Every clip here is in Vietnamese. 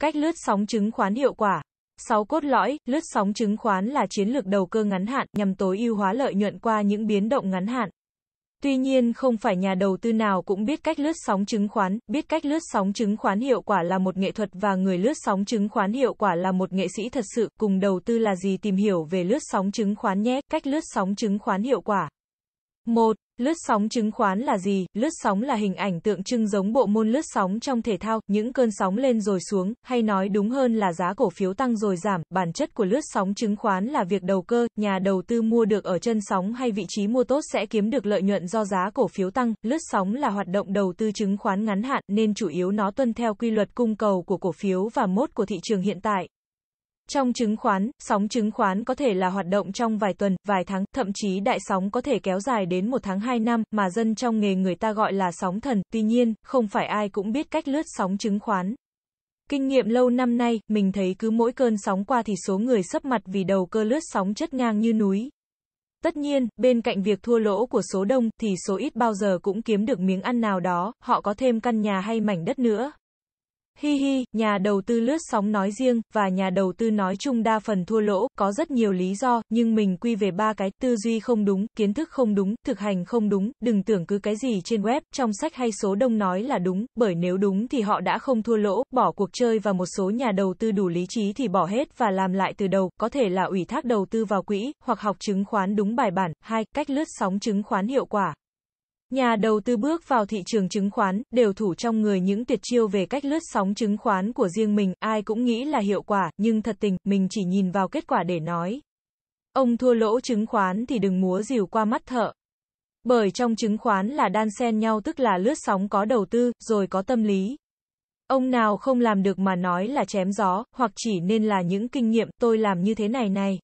Cách lướt sóng chứng khoán hiệu quả 6 cốt lõi, lướt sóng chứng khoán là chiến lược đầu cơ ngắn hạn nhằm tối ưu hóa lợi nhuận qua những biến động ngắn hạn. Tuy nhiên, không phải nhà đầu tư nào cũng biết cách lướt sóng chứng khoán, biết cách lướt sóng chứng khoán hiệu quả là một nghệ thuật và người lướt sóng chứng khoán hiệu quả là một nghệ sĩ thật sự, cùng đầu tư là gì tìm hiểu về lướt sóng chứng khoán nhé, cách lướt sóng chứng khoán hiệu quả. 1. Lướt sóng chứng khoán là gì? Lướt sóng là hình ảnh tượng trưng giống bộ môn lướt sóng trong thể thao, những cơn sóng lên rồi xuống, hay nói đúng hơn là giá cổ phiếu tăng rồi giảm. Bản chất của lướt sóng chứng khoán là việc đầu cơ, nhà đầu tư mua được ở chân sóng hay vị trí mua tốt sẽ kiếm được lợi nhuận do giá cổ phiếu tăng. Lướt sóng là hoạt động đầu tư chứng khoán ngắn hạn nên chủ yếu nó tuân theo quy luật cung cầu của cổ phiếu và mốt của thị trường hiện tại. Trong chứng khoán, sóng chứng khoán có thể là hoạt động trong vài tuần, vài tháng, thậm chí đại sóng có thể kéo dài đến một tháng hai năm, mà dân trong nghề người ta gọi là sóng thần, tuy nhiên, không phải ai cũng biết cách lướt sóng chứng khoán. Kinh nghiệm lâu năm nay, mình thấy cứ mỗi cơn sóng qua thì số người sấp mặt vì đầu cơ lướt sóng chất ngang như núi. Tất nhiên, bên cạnh việc thua lỗ của số đông, thì số ít bao giờ cũng kiếm được miếng ăn nào đó, họ có thêm căn nhà hay mảnh đất nữa. Hi hi, nhà đầu tư lướt sóng nói riêng, và nhà đầu tư nói chung đa phần thua lỗ, có rất nhiều lý do, nhưng mình quy về ba cái, tư duy không đúng, kiến thức không đúng, thực hành không đúng, đừng tưởng cứ cái gì trên web, trong sách hay số đông nói là đúng, bởi nếu đúng thì họ đã không thua lỗ, bỏ cuộc chơi và một số nhà đầu tư đủ lý trí thì bỏ hết và làm lại từ đầu, có thể là ủy thác đầu tư vào quỹ, hoặc học chứng khoán đúng bài bản. hai Cách lướt sóng chứng khoán hiệu quả. Nhà đầu tư bước vào thị trường chứng khoán, đều thủ trong người những tuyệt chiêu về cách lướt sóng chứng khoán của riêng mình, ai cũng nghĩ là hiệu quả, nhưng thật tình, mình chỉ nhìn vào kết quả để nói. Ông thua lỗ chứng khoán thì đừng múa rìu qua mắt thợ. Bởi trong chứng khoán là đan xen nhau tức là lướt sóng có đầu tư, rồi có tâm lý. Ông nào không làm được mà nói là chém gió, hoặc chỉ nên là những kinh nghiệm tôi làm như thế này này.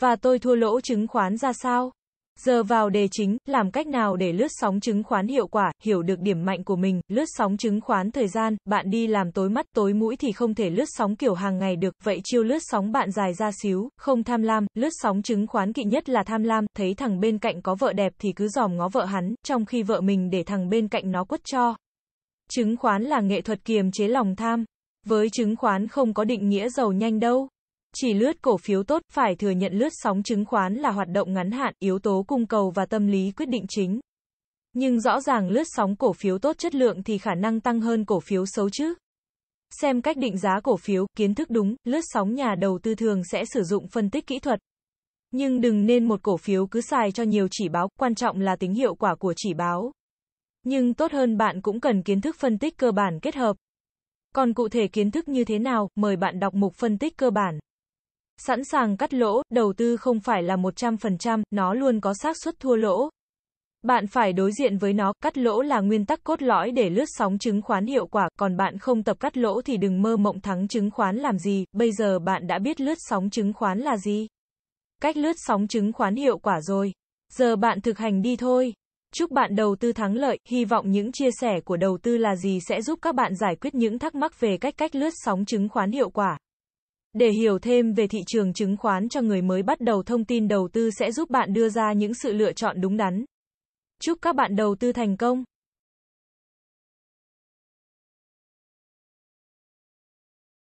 Và tôi thua lỗ chứng khoán ra sao? Giờ vào đề chính, làm cách nào để lướt sóng chứng khoán hiệu quả, hiểu được điểm mạnh của mình, lướt sóng chứng khoán thời gian, bạn đi làm tối mắt, tối mũi thì không thể lướt sóng kiểu hàng ngày được, vậy chiêu lướt sóng bạn dài ra xíu, không tham lam, lướt sóng chứng khoán kỵ nhất là tham lam, thấy thằng bên cạnh có vợ đẹp thì cứ dòm ngó vợ hắn, trong khi vợ mình để thằng bên cạnh nó quất cho. Chứng khoán là nghệ thuật kiềm chế lòng tham. Với chứng khoán không có định nghĩa giàu nhanh đâu. Chỉ lướt cổ phiếu tốt, phải thừa nhận lướt sóng chứng khoán là hoạt động ngắn hạn, yếu tố cung cầu và tâm lý quyết định chính. Nhưng rõ ràng lướt sóng cổ phiếu tốt chất lượng thì khả năng tăng hơn cổ phiếu xấu chứ. Xem cách định giá cổ phiếu, kiến thức đúng, lướt sóng nhà đầu tư thường sẽ sử dụng phân tích kỹ thuật. Nhưng đừng nên một cổ phiếu cứ xài cho nhiều chỉ báo, quan trọng là tính hiệu quả của chỉ báo. Nhưng tốt hơn bạn cũng cần kiến thức phân tích cơ bản kết hợp. Còn cụ thể kiến thức như thế nào, mời bạn đọc mục phân tích cơ bản. Sẵn sàng cắt lỗ, đầu tư không phải là 100%, nó luôn có xác suất thua lỗ. Bạn phải đối diện với nó, cắt lỗ là nguyên tắc cốt lõi để lướt sóng chứng khoán hiệu quả, còn bạn không tập cắt lỗ thì đừng mơ mộng thắng chứng khoán làm gì, bây giờ bạn đã biết lướt sóng chứng khoán là gì. Cách lướt sóng chứng khoán hiệu quả rồi. Giờ bạn thực hành đi thôi. Chúc bạn đầu tư thắng lợi, hy vọng những chia sẻ của đầu tư là gì sẽ giúp các bạn giải quyết những thắc mắc về cách cách lướt sóng chứng khoán hiệu quả. Để hiểu thêm về thị trường chứng khoán cho người mới bắt đầu thông tin đầu tư sẽ giúp bạn đưa ra những sự lựa chọn đúng đắn. Chúc các bạn đầu tư thành công!